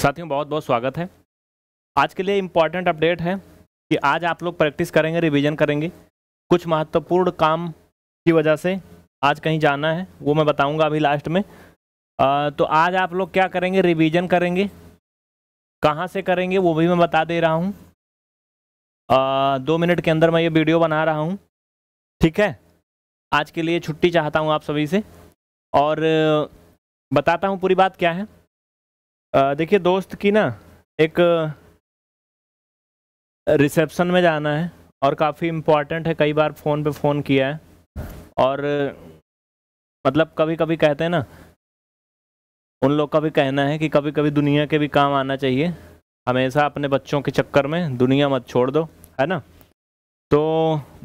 साथियों बहुत बहुत स्वागत है आज के लिए इम्पॉर्टेंट अपडेट है कि आज आप लोग प्रैक्टिस करेंगे रिवीजन करेंगे कुछ महत्वपूर्ण काम की वजह से आज कहीं जाना है वो मैं बताऊंगा अभी लास्ट में आ, तो आज आप लोग क्या करेंगे रिवीजन करेंगे कहाँ से करेंगे वो भी मैं बता दे रहा हूँ दो मिनट के अंदर मैं ये वीडियो बना रहा हूँ ठीक है आज के लिए छुट्टी चाहता हूँ आप सभी से और बताता हूँ पूरी बात क्या है देखिए दोस्त की ना एक रिसेप्शन में जाना है और काफ़ी इम्पॉर्टेंट है कई बार फ़ोन पे फ़ोन किया है और मतलब कभी कभी कहते हैं ना उन लोग का भी कहना है कि कभी कभी दुनिया के भी काम आना चाहिए हमेशा अपने बच्चों के चक्कर में दुनिया मत छोड़ दो है ना तो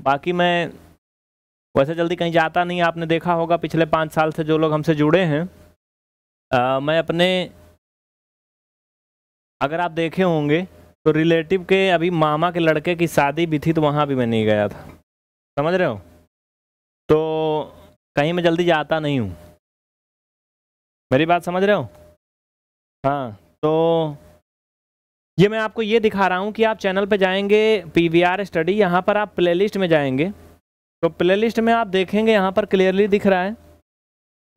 बाकी मैं वैसे जल्दी कहीं जाता नहीं आपने देखा होगा पिछले पाँच साल से जो लोग हमसे जुड़े हैं आ, मैं अपने अगर आप देखे होंगे तो रिलेटिव के अभी मामा के लड़के की शादी भी थी तो वहाँ भी मैं नहीं गया था समझ रहे हो तो कहीं मैं जल्दी जाता नहीं हूँ मेरी बात समझ रहे हो हाँ तो ये मैं आपको ये दिखा रहा हूँ कि आप चैनल पे जाएंगे पी वी आर स्टडी यहाँ पर आप प्लेलिस्ट में जाएंगे तो प्लेलिस्ट में आप देखेंगे यहाँ पर क्लियरली दिख रहा है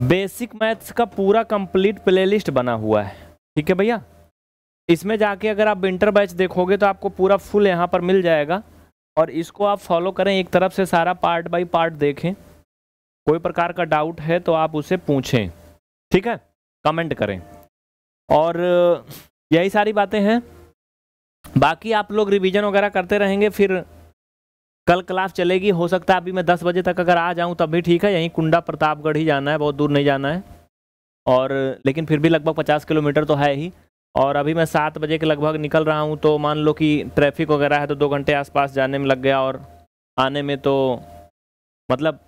बेसिक मैथ्स का पूरा कंप्लीट प्लेलिस्ट बना हुआ है ठीक है भैया इसमें जाके अगर आप विंटर बैच देखोगे तो आपको पूरा फुल यहाँ पर मिल जाएगा और इसको आप फॉलो करें एक तरफ से सारा पार्ट बाय पार्ट देखें कोई प्रकार का डाउट है तो आप उसे पूछें ठीक है कमेंट करें और यही सारी बातें हैं बाकी आप लोग रिवीजन वगैरह करते रहेंगे फिर कल क्लास चलेगी हो सकता है अभी मैं दस बजे तक अगर आ जाऊँ तब भी ठीक है यहीं कुंडा प्रतापगढ़ ही जाना है बहुत दूर नहीं जाना है और लेकिन फिर भी लगभग पचास किलोमीटर तो है ही और अभी मैं सात बजे के लगभग निकल रहा हूँ तो मान लो कि ट्रैफिक वगैरह है तो दो घंटे आसपास जाने में लग गया और आने में तो मतलब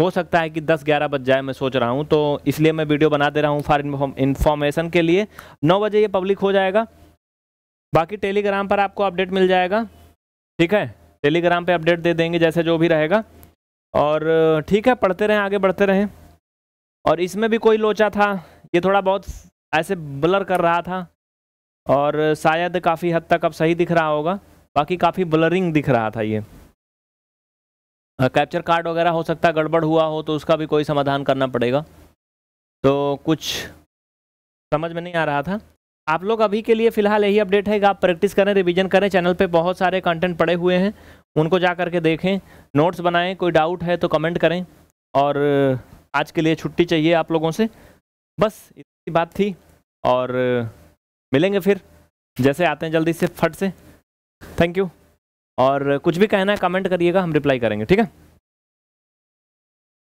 हो सकता है कि 10-11 बज जाए मैं सोच रहा हूँ तो इसलिए मैं वीडियो बना दे रहा हूँ फॉर इन्फॉर्मेशन के लिए 9 बजे ये पब्लिक हो जाएगा बाकी टेलीग्राम पर आपको अपडेट मिल जाएगा ठीक है टेलीग्राम पे अपडेट दे देंगे जैसे जो भी रहेगा और ठीक है पढ़ते रहें आगे बढ़ते रहें और इसमें भी कोई लोचा था ये थोड़ा बहुत ऐसे ब्लर कर रहा था और शायद काफ़ी हद तक अब सही दिख रहा होगा बाकी काफ़ी ब्लरिंग दिख रहा था ये कैप्चर कार्ड वगैरह हो सकता है गड़बड़ हुआ हो तो उसका भी कोई समाधान करना पड़ेगा तो कुछ समझ में नहीं आ रहा था आप लोग अभी के लिए फ़िलहाल यही अपडेट है कि आप प्रैक्टिस करें रिवीजन करें चैनल पे बहुत सारे कंटेंट पड़े हुए हैं उनको जा करके देखें नोट्स बनाएं कोई डाउट है तो कमेंट करें और आज के लिए छुट्टी चाहिए आप लोगों से बस इतनी बात थी और मिलेंगे फिर जैसे आते हैं जल्दी से फट से थैंक यू और कुछ भी कहना है कमेंट करिएगा हम रिप्लाई करेंगे ठीक है